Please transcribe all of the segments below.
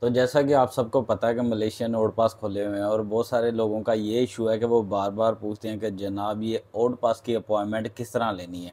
तो जैसा कि आप सबको पता है कि मलेशिया ने ओड पास खोले हुए हैं और बहुत सारे लोगों का ये इशू है कि वो बार बार पूछते हैं कि जनाब ये ओड पास की अपॉइंटमेंट किस तरह लेनी है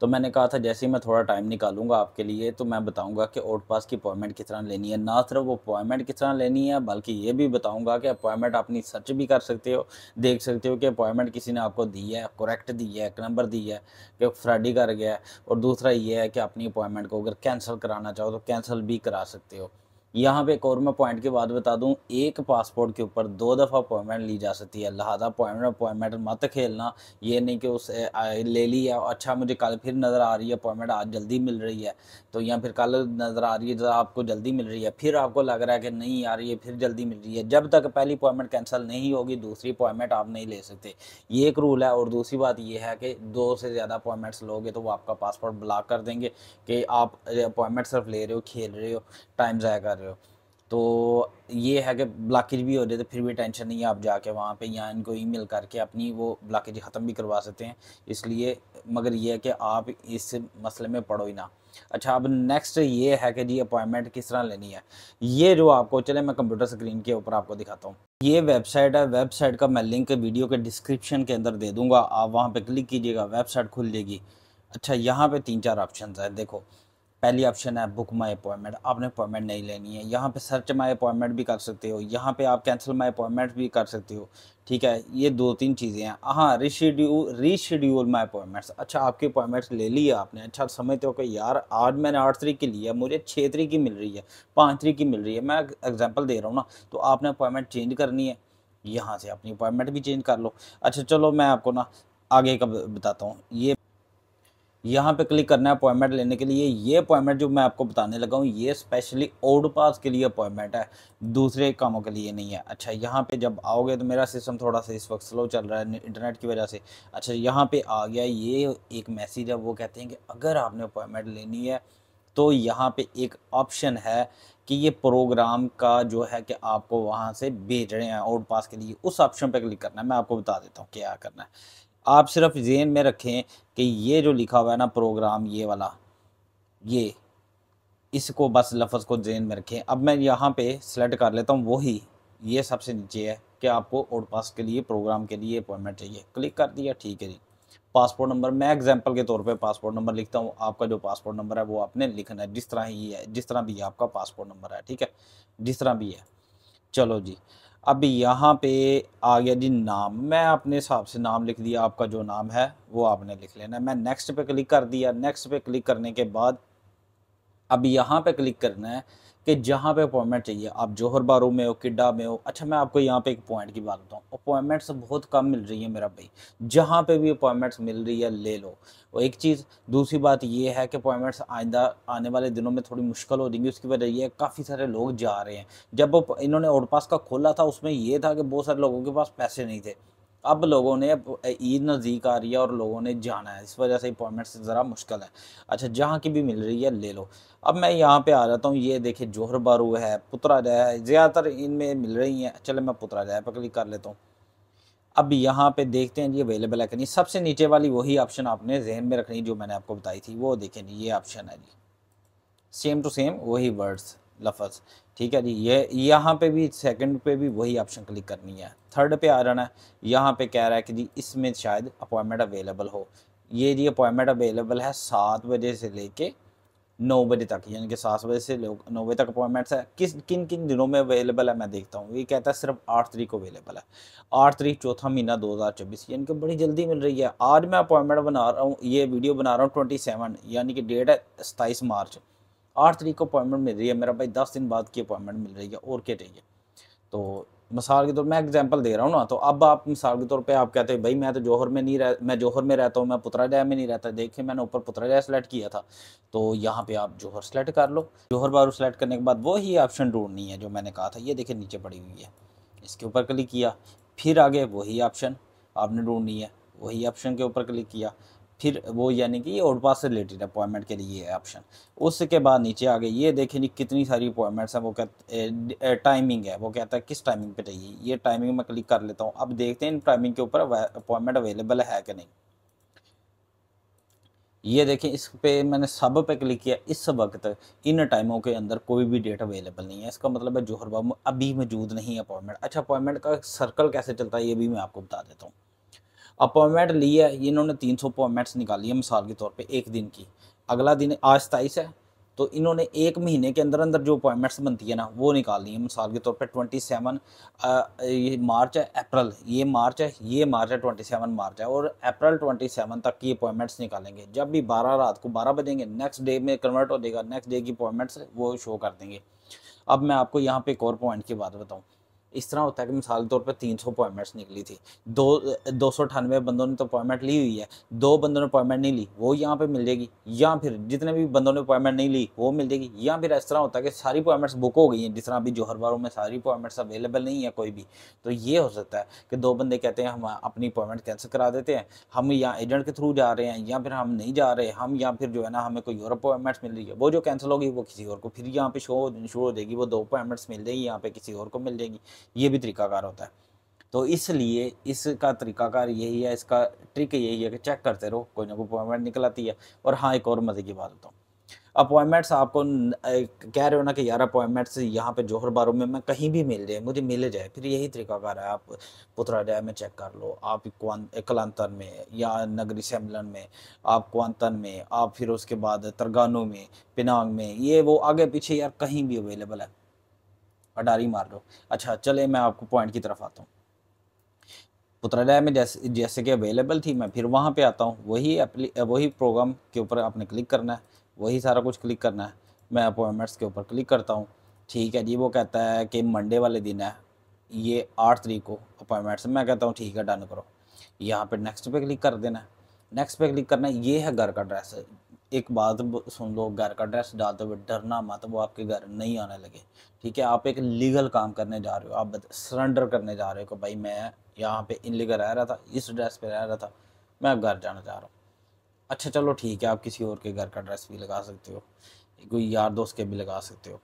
तो मैंने कहा था जैसे ही मैं थोड़ा टाइम निकालूंगा आपके लिए तो मैं बताऊंगा कि ओड पास की अपॉइंटमेंट किस तरह लेनी है ना सिर्फ वो अपॉइंटमेंट किस तरह लेनी है बल्कि ये भी बताऊंगा कि अपॉइंटमेंट अपनी सर्च भी कर सकते हो देख सकते हो कि अपॉइंटमेंट किसी ने आपको दी है करेक्ट दी है एक नंबर दी है कि फ्राडी कर गया है और दूसरा ये है कि अपनी अपॉइंटमेंट को अगर कैंसिल कराना चाहो तो कैंसिल भी करा सकते हो यहाँ पे एक और मैं पॉइंट की बात बता दूँ एक पासपोर्ट के ऊपर दो दफ़ा अपॉइंटमेंट ली जा सकती है लिहाजा अपॉइंटमेंट अपॉइंटमेंट मत खेलना ये नहीं कि उस ले ली है अच्छा मुझे कल फिर नज़र आ रही है अपॉइंटमेंट आज जल्दी मिल रही है तो या फिर कल नज़र आ रही है जरा आपको जल्दी मिल रही है फिर आपको लग रहा है कि नहीं आ रही है फिर जल्दी मिल रही है जब तक पहली अपॉइंटमेंट कैंसिल नहीं होगी दूसरी अपॉइंटमेंट आप नहीं ले सकते ये एक रूल है और दूसरी बात यह है कि दो से ज़्यादा अपॉइंटमेंट्स लोगे तो वो आपका पासपोर्ट ब्लॉक कर देंगे कि आप अपॉइंटमेंट सिर्फ ले रहे हो खेल रहे हो टाइम ज़ाया कर कर रहे हो तो ये है कि ब्लॉकेज भी हो रही है तो फिर भी टेंशन नहीं है आप जाके वहाँ पे या इनको ईमेल करके अपनी वो ब्लॉकेज ख़त्म भी करवा सकते हैं इसलिए मगर ये है कि आप इस मसले में पढ़ो ही ना अच्छा अब नेक्स्ट ये है कि जी अपॉइंटमेंट किस तरह लेनी है ये जो आपको चले मैं कंप्यूटर स्क्रीन के ऊपर आपको दिखाता हूँ ये वेबसाइट है वेबसाइट का मैं लिंक वीडियो के डिस्क्रिप्शन के अंदर दे दूँगा आप वहाँ पर क्लिक कीजिएगा वेबसाइट खुल जाएगी अच्छा यहाँ पर तीन चार ऑप्शन है देखो पहली ऑप्शन है बुक माई अपॉइंटमेंट आपने अपॉइंटमेंट नहीं लेनी है यहाँ पे सर्च माई अपॉइंटमेंट भी कर सकते हो यहाँ पे आप कैंसिल माई अपॉइंटमेंट भी कर सकते हो ठीक है ये दो तीन चीज़ें हैं हाँ रीशेड्यूल रिशेड्यूल माई अपॉइंटमेंट्स अच्छा आपकी अपॉइंटमेंट्स ले लिए आपने अच्छा समझते हो कि यार आज मैंने आठ तरीक की ली है मुझे छः तरीक की मिल रही है पाँच तरीक की मिल रही है मैं एग्जाम्पल दे रहा हूँ ना तो आपने अपॉइंटमेंट चेंज करनी है यहाँ से अपनी अपॉइंटमेंट भी चेंज कर लो अच्छा चलो मैं आपको ना आगे का बताता हूँ ये यहाँ पे क्लिक करना है अपॉइंटमेंट लेने के लिए ये अपॉइंटमेंट जो मैं आपको बताने लगा हूँ ये स्पेशली ओड पास के लिए अपॉइंटमेंट है दूसरे कामों के लिए नहीं है अच्छा यहाँ पे जब आओगे तो मेरा सिस्टम थोड़ा सा इस वक्त स्लो चल रहा है इंटरनेट की वजह से अच्छा यहाँ पे आ गया ये एक मैसेज है वो कहते हैं कि अगर आपने अपॉइंटमेंट लेनी है तो यहाँ पे एक ऑप्शन है कि ये प्रोग्राम का जो है कि आपको वहाँ से भेज रहे हैं आउट पास के लिए उस ऑप्शन पे क्लिक करना है मैं आपको बता देता हूँ क्या करना है आप सिर्फ जेन में रखें कि ये जो लिखा हुआ है ना प्रोग्राम ये वाला ये इसको बस लफ्ज़ को जेन में रखें अब मैं यहाँ पे सेलेक्ट कर लेता हूँ वही ये सबसे नीचे है कि आपको और पास के लिए प्रोग्राम के लिए अपॉइंटमेंट चाहिए क्लिक कर दिया ठीक है जी पासपोर्ट नंबर मैं एग्जांपल के तौर पे पासपोर्ट नंबर लिखता हूँ आपका जो पासपोर्ट नंबर है वो आपने लिखना है जिस तरह ही है जिस तरह भी है आपका पासपोर्ट नंबर है ठीक है जिस तरह भी है चलो जी अब यहाँ पे आ गया जी नाम मैं अपने हिसाब से नाम लिख दिया आपका जो नाम है वो आपने लिख लेना मैं नेक्स्ट पे क्लिक कर दिया नेक्स्ट पे क्लिक करने के बाद अब यहाँ पे क्लिक करना है कि जहाँ पे अपॉइंटमेंट चाहिए आप जोहर बारू में हो किड्डा में हो अच्छा मैं आपको यहाँ पे एक पॉइंट की बात बताऊँ अपॉइंटमेंट्स बहुत कम मिल रही है मेरा भाई जहाँ पे भी अपॉइंटमेंट्स मिल रही है ले लो और एक चीज़ दूसरी बात ये है कि अपॉइंटमेंट्स आइंदा आने वाले दिनों में थोड़ी मुश्किल हो रही है उसकी वजह यह है काफ़ी सारे लोग जा रहे हैं जब इन्होंने ओडपास का खोला था उसमें यह था कि बहुत सारे लोगों के पास पैसे नहीं थे अब लोगों ने ईद नज़दीक आ रही है और लोगों ने जाना है इस वजह से अपॉइंटमेंट्स ज़रा मुश्किल है अच्छा जहाँ की भी मिल रही है ले लो अब मैं यहाँ पे आ जाता हूँ ये देखिए जोहर बारू है पुतरा जया है ज़्यादातर इनमें मिल रही हैं चले मैं पुतरा जया पर क्लिक कर लेता हूँ अब यहाँ पे देखते हैं जी अवेलेबल है कि नहीं सबसे नीचे वाली वही ऑप्शन आपने जहन में रखनी जो मैंने आपको बताई थी वो देखें ये ऑप्शन है जी सेम टू सेम वही वर्ड्स लफज ठीक है जी ये यहाँ पे भी सेकंड पे भी वही ऑप्शन क्लिक करनी है थर्ड पे आ जाना है यहाँ पे कह रहा है कि जी इसमें शायद अपॉइंटमेंट अवेलेबल हो ये जी अपॉइंटमेंट अवेलेबल है सात बजे से लेके नौ बजे तक यानी कि सात बजे से लोग नौ बजे तक अपॉइंटमेंट्स है किस किन किन दिनों में अवेलेबल है मैं देखता हूँ ये कहता है सिर्फ आठ तरीक को अवेलेबल है आठ तरीक चौथा महीना दो हज़ार चौबीस यानी कि बड़ी जल्दी मिल रही है आज मैं अपॉइंटमेंट बना रहा हूँ ये वीडियो बना रहा हूँ ट्वेंटी सेवन यानी कि डेट है सताईस मार्च आठ तरीक को अपॉइंटमेंट मिल रही है मेरा भाई दस दिन बाद की अपॉइंटमेंट मिल रही है और क्या चाहिए तो मिसाल के तौर मैं एग्जांपल दे रहा हूँ ना तो अब आप मिसाल के तौर पे आप कहते हैं भाई मैं तो जौहर में नहीं रह मैं जौहर में रहता हूँ मैं पुतरा जया में नहीं रहता देखिए मैंने ऊपर पुतरा जया सेलेक्ट किया था तो यहाँ पे आप जौहर सेलेक्ट कर लो जौहर बारू सेलेक्ट करने के बाद वही ऑप्शन ढूंढनी है जो मैंने कहा था ये देखिए नीचे पड़ी हुई है इसके ऊपर क्लिक किया फिर आगे वही ऑप्शन आपने ढूंढनी है वही ऑप्शन के ऊपर क्लिक किया फिर वो यानी कि ओडपास से रिलेटेड अपॉइंटमेंट के लिए है ऑप्शन उसके बाद नीचे आ गए ये देखें जी कितनी सारी अपॉइंटमेंट्स हैं वो कहते टाइमिंग है वो कहता है किस टाइमिंग पे चाहिए ये टाइमिंग मैं क्लिक कर लेता हूँ अब देखते हैं इन टाइमिंग के ऊपर अपॉइंटमेंट अवेलेबल है कि नहीं ये देखें इस पे मैंने सब पे क्लिक किया इस वक्त इन टाइमों के अंदर कोई भी डेट अवेलेबल नहीं है इसका मतलब है जोहर बाबू अभी मौजूद नहीं है अपॉइंटमेंट अच्छा अपॉइंटमेंट का सर्कल कैसे चलता है ये भी मैं आपको बता देता हूँ अपॉइंटमेंट ली है इन्होंने तीन सौ अपॉइंटमेंट्स निकाली है मिसाल के तौर पर एक दिन की अगला दिन आज सताईस है तो इन्होंने एक महीने के अंदर अंदर जो अपॉइंटमेंट्स बनती है ना वो निकाल ली है मिसाल के तौर पे ट्वेंटी सेवन ये मार्च है अप्रैल ये मार्च है ये मार्च है ट्वेंटी सेवन मार्च है और अप्रैल ट्वेंटी सेवन तक की अपॉइंटमेंट्स निकालेंगे जब भी बारह रात को बारह बजेंगे नेक्स्ट डे में कन्वर्ट हो जाएगा नेक्स्ट डे की अपॉइंटमेंट्स वो शो कर देंगे अब मैं आपको यहाँ पे एक और पॉइंट की बात बताऊँ इस तरह होता है कि मिसाल के तौर पर तीन सौ अपॉइंटमेंट्स निकली थी दो दो सौ अठानवे बंदों ने तो अपॉइंटमेंट ली हुई है दो बंदों ने अपॉइंटमेंट नहीं ली वो यहाँ पे मिल जाएगी या फिर जितने भी बंदों ने अपॉइंटमेंट नहीं ली वो मिल जाएगी या फिर इस तरह होता है कि सारी अपॉइंटमेंट्स बुक हो गई हैं जिस तरह अभी जोहर बारों में सारी अपॉइंटमेंट्स अवेलेबल नहीं है कोई भी तो ये हो सकता है कि दो बंदे कहते हैं हम अपनी अपॉइंटमेंट कैंसिल करा देते हैं हम या एजेंट के थ्रू जा रहे हैं या फिर हम नहीं जा रहे हम या फिर जो है ना हमें कोई और अपॉइंटमेंट्स मिल रही है वो जो कैंसिल होगी वो किसी और को फिर यहाँ पे शो शुरू हो जाएगी वो दो अपॉइंटमेंट्स मिल जाएगी यहाँ पे किसी और को मिल जाएगी ये भी तरीकाकार होता है तो इसलिए इसका तरीकाकार यही है इसका ट्रिक यही है कि चेक करते रहो कोई ना कोई अपॉइंटमेंट निकल आती है और हाँ एक और मज़े की बात होता अपॉइंटमेंट्स आपको कह रहे हो ना कि यार अपॉइंटमेंट्स यहाँ पे जोहर बारों में मैं कहीं भी मिल जाए मुझे मिल जाए फिर यही तरीकाकार है आप पुत्रा पुत्राडया में चेक कर लो आप कलांतर में या नगरी सम्मेलन में आप क्वांतन में आप फिर उसके बाद तरगानों में पिनांग में ये वो आगे पीछे यार कहीं भी अवेलेबल है अटारी मार लो अच्छा चले मैं आपको पॉइंट की तरफ आता हूँ पुत्रालय में जैसे जैसे कि अवेलेबल थी मैं फिर वहाँ पे आता हूँ वही वही प्रोग्राम के ऊपर आपने क्लिक करना है वही सारा कुछ क्लिक करना है मैं अपॉइंटमेंट्स के ऊपर क्लिक करता हूँ ठीक है जी वो कहता है कि मंडे वाले दिन है ये आठ तरीक को अपॉइंटमेंट्स मैं कहता हूँ ठीक है डन करो यहाँ पे नेक्स्ट पे क्लिक कर देना है नेक्स्ट पे क्लिक करना है ये है घर का एड्रेस एक बात सुन लो घर का एड्रेस डालते हुए डरना मत वो आपके घर नहीं आने लगे ठीक है आप एक लीगल काम करने जा रहे हो आप सरेंडर करने जा रहे हो कि भाई मैं यहाँ पे लीगल रह रहा था इस एड्रेस पे रह रहा था मैं घर जाना चाह रहा हूँ अच्छा चलो ठीक है आप किसी और के घर का एड्रेस भी लगा सकते हो कोई यार दोस्त के भी लगा सकते हो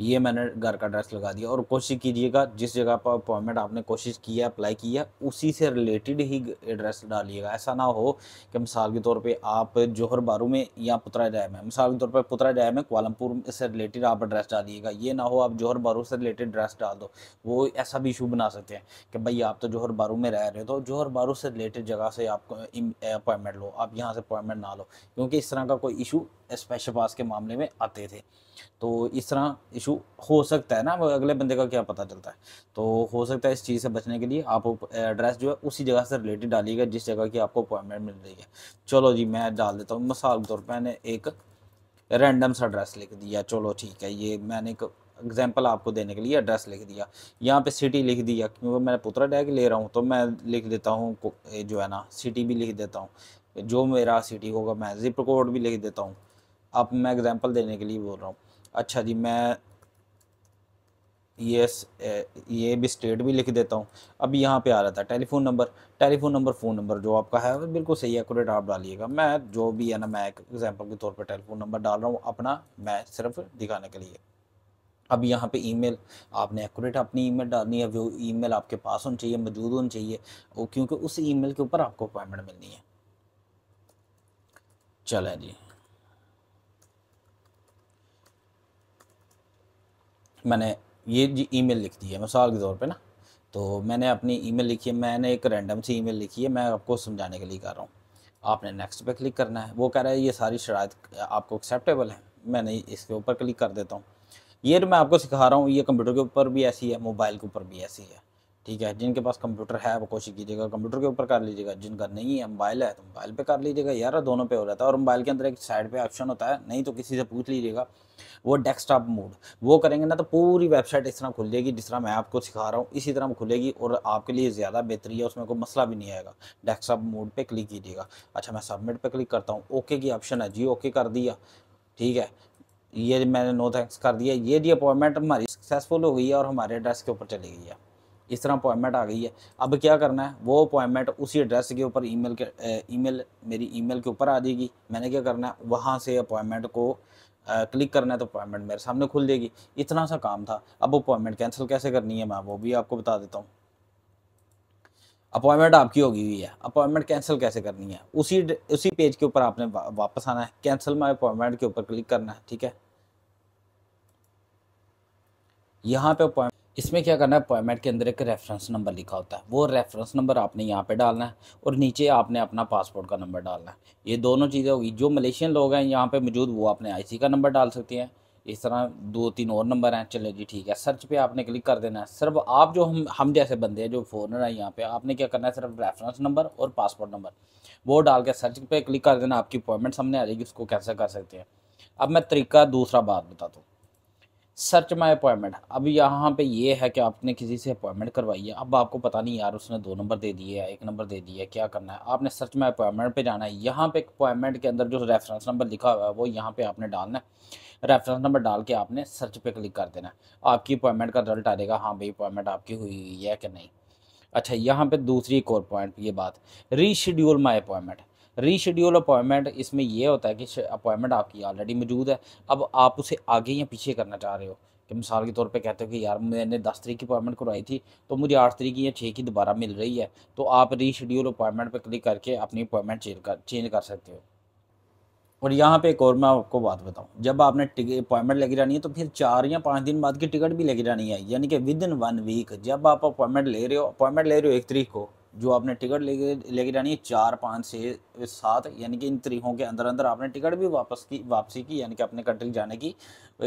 ये मैंने घर का एड्रेस लगा दिया और कोशिश कीजिएगा जिस जगह पर अपॉइंटमेंट आपने कोशिश की है अप्लाई की है उसी से रिलेटेड ही एड्रेस डालिएगा ऐसा ना हो कि मिसाल के तौर पे आप जोहर बारू में या पुतरा जाय में मिसाल के तौर पे पुतरा जाय में कोलमपुर से रिलेटेड आप एड्रेस डालिएगा ये ना हो आप जोहर बारू से रिलेटेड एड्रेस डाल दो वो ऐसा भी इशू बना सकते हैं कि भाई आप तो जोहर बारू में रह रहे हो तो जोहर बारू से रिलेटेड जगह से आप अपॉइंटमेंट लो आप यहाँ से अपॉइंटमेंट ना लो क्योंकि इस तरह का कोई इशू स्पेशल पास के मामले में आते थे तो इस तरह इशू हो सकता है ना अगले बंदे का क्या पता चलता है तो हो सकता है इस चीज़ से बचने के लिए आप एड्रेस जो है उसी जगह से रिलेटेड डालिएगा जिस जगह की आपको अपॉइंटमेंट मिल रही है चलो जी मैं डाल देता हूँ मिसाल के तौर पर मैंने एक रैंडम सा एड्रेस लिख दिया चलो ठीक है ये मैंने एक एग्जाम्पल आपको देने के लिए एड्रेस लिख दिया यहाँ पे सिटी लिख दिया क्योंकि मैं पुत्रा डैग ले रहा हूँ तो मैं लिख देता हूँ जो है ना सिटी भी लिख देता हूँ जो मेरा सिटी होगा मैं जिप कोड भी लिख देता हूँ अब मैं एग्जाम्पल देने के लिए बोल रहा हूँ अच्छा जी मैं ये ये भी स्टेट भी लिख देता हूँ अब यहाँ पे आ रहा था telephone number telephone number phone number जो आपका है बिल्कुल सही एक्यूरेट आप डालिएगा मैं जो भी है ना मैं एक एग्जाम्पल के तौर पे टेलीफोन नंबर डाल रहा हूँ अपना मैं सिर्फ दिखाने के लिए अब यहाँ पे ईमेल आपने एक्यूरेट अपनी ईमेल डालनी है वो ईमेल आपके पास होनी चाहिए मौजूद होनी चाहिए वो क्योंकि उस ईमेल के ऊपर आपको अपॉइंटमेंट मिलनी है चलें जी मैंने ये जी ईमेल लिख दी है मिसाल के तौर पे ना तो मैंने अपनी ईमेल लिखी है मैंने एक रैंडम सी ईमेल लिखी है मैं आपको समझाने के लिए कर रहा हूँ आपने नेक्स्ट पे क्लिक करना है वो कह रहा है ये सारी शरात आपको एक्सेप्टेबल है मैंने इसके ऊपर क्लिक कर देता हूँ ये तो मैं आपको सिखा रहा हूँ ये कंप्यूटर के ऊपर भी ऐसी है मोबाइल के ऊपर भी ऐसी है ठीक है जिनके पास कंप्यूटर है वो कोशिश कीजिएगा कंप्यूटर के ऊपर कर लीजिएगा जिनका नहीं है मोबाइल है तो मोबाइल पे कर लीजिएगा यार दोनों पे हो जाता है और मोबाइल के अंदर एक साइड पे ऑप्शन होता है नहीं तो किसी से पूछ लीजिएगा वो डेस्कटॉप मोड वो करेंगे ना तो पूरी वेबसाइट इस तरह खुल जाएगी जिस तरह मैं आपको सिखा रहा हूँ इसी तरह खुलेगी और आपके लिए ज़्यादा बेहतरी है उसमें कोई मसला भी नहीं आएगा डेस्कटॉप मोड पर क्लिक कीजिएगा अच्छा मैं सबमिट पर क्लिक करता हूँ ओके की ऑप्शन है जी ओके कर दिया ठीक है ये मैंने नो थैंक्स कर दिया ये जी अपॉइंटमेंट हमारी सक्सेसफुल हो गई है और हमारे एड्रेस के ऊपर चली गई है इस तरह अपॉइंटमेंट आ गई है अब क्या करना है वो अपॉइंटमेंट उसी एड्रेस के ऊपर ईमेल के ईमेल मेरी ईमेल के ऊपर आ जाएगी मैंने क्या करना है वहाँ से अपॉइंटमेंट को क्लिक करना है तो अपॉइंटमेंट मेरे सामने खुल जाएगी इतना सा काम था अब अपॉइंटमेंट कैंसिल कैसे करनी है मैं वो भी आपको बता देता हूँ अपॉइंटमेंट आपकी होगी हुई है अपॉइंटमेंट कैंसिल कैसे करनी है उसी उसी पेज के ऊपर आपने वापस आना है कैंसिल माय अपॉइंटमेंट के ऊपर क्लिक करना है ठीक है यहाँ पे अपॉइंट इसमें क्या करना है अपॉइंटमेंट के अंदर एक रेफरेंस नंबर लिखा होता है वो रेफरेंस नंबर आपने यहाँ पे डालना है और नीचे आपने अपना पासपोर्ट का नंबर डालना है ये दोनों चीज़ें होगी जो मलेशियन लोग हैं यहाँ पे मौजूद वो अपने आईसी का नंबर डाल सकते हैं इस तरह दो तीन और नंबर हैं चलो जी ठीक है सर्च पर आपने क्लिक कर देना है सिर्फ आप जो हम हम जैसे बंदे हैं जो फॉरनर हैं यहाँ पर आपने क्या करना है सिर्फ रेफरेंस नंबर और पासपोर्ट नंबर वो डाल के सर्च पर क्लिक कर देना आपकी अपॉइंटमेंट सामने आ जाएगी उसको कैसे कर सकते हैं अब मैं तरीका दूसरा बात बताता हूँ सर्च माय अपॉइंटमेंट अब यहाँ पे ये है कि आपने किसी से अपॉइंटमेंट करवाई है अब आपको पता नहीं यार उसने दो नंबर दे दिए है एक नंबर दे दिया है क्या करना है आपने सर्च माय अपॉइंटमेंट पे जाना है यहाँ पे अपॉइंटमेंट के अंदर जो रेफरेंस नंबर लिखा हुआ है वो यहाँ पे आपने डालना है रेफरेंस नंबर डाल के आपने सर्च पे क्लिक कर देना है आपकी अपॉइंटमेंट का रिजल्ट आ जाएगा हाँ भाई अपॉइंटमेंट आपकी हुई हुई है कि नहीं अच्छा यहाँ पर दूसरी एक और पॉइंट ये बात reschedule my appointment reschedule appointment इसमें यह होता है कि अपॉइंटमेंट आपकी ऑलरेडी मौजूद है अब आप उसे आगे या पीछे करना चाह रहे हो कि मिसाल के तौर पे कहते हो कि यार मैंने दस तरीक की अपॉइंटमेंट करवाई थी तो मुझे आठ तरीक या छः की दोबारा मिल रही है तो आप रीशेड्यूल अपॉइंटमेंट पर क्लिक करके अपनी अपॉइंटमेंट चेंज कर चेंज कर सकते हो और यहाँ पे एक और मैं आपको बात बताऊँ जब आपने अपॉइंटमेंट लेके जानी है तो फिर चार या पाँच दिन बाद की टिकट भी लेके जानी है यानी कि विद इन वन वीक जब आप अपॉइंटमेंट ले रहे हो अपॉइंटमेंट ले रहे हो एक तरीक को जो आपने टिकट लेके लेके जानी है चार पाँच छः सात यानी कि इन तरीकों के अंदर अंदर आपने टिकट भी वापस की वापसी की यानी कि अपने कंट्री जाने की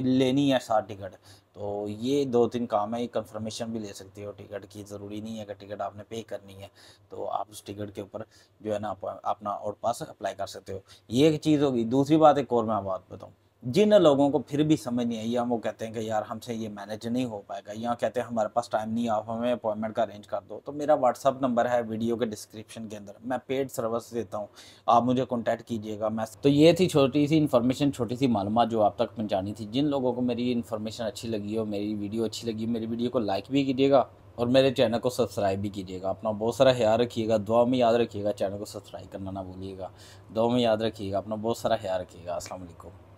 लेनी है सात टिकट तो ये दो तीन काम है ये कंफर्मेशन भी ले सकते हो टिकट की ज़रूरी नहीं है अगर टिकट आपने पे करनी है तो आप उस टिकट के ऊपर जो है ना अपना और पास अप्लाई कर सकते हो ये एक चीज़ होगी दूसरी बात एक और मैं बात बताऊँ जिन लोगों को फिर भी समझ नहीं आई या वो कहते हैं कि यार हमसे ये मैनेज नहीं हो पाएगा या कहते हैं हमारे पास टाइम नहीं आप हमें अपॉइंटमेंट का अरेंज कर दो तो मेरा व्हाट्सअप नंबर है वीडियो के डिस्क्रिप्शन के अंदर मैं पेड सर्विस देता हूँ आप मुझे कॉन्टैक्ट कीजिएगा मैं तो ये थी छोटी सी इन्फॉर्मेशन छोटी सी मालूम जो आप तक पहुँचानी थी जिन लोगों को मेरी इन्फॉर्मेशन अच्छी लगी हो मेरी वीडियो अच्छी लगी मेरी वीडियो को लाइक भी कीजिएगा और मेरे चैनल को सब्सक्राइब भी कीजिएगा अपना बहुत सारा ख्याल रखिएगा दुआ में याद रखिएगा चैनल को सब्सक्राइब करना ना भूलिएगा दुआ में याद रखिएगा अपना बहुत सारा ख्याल रखिएगा असलम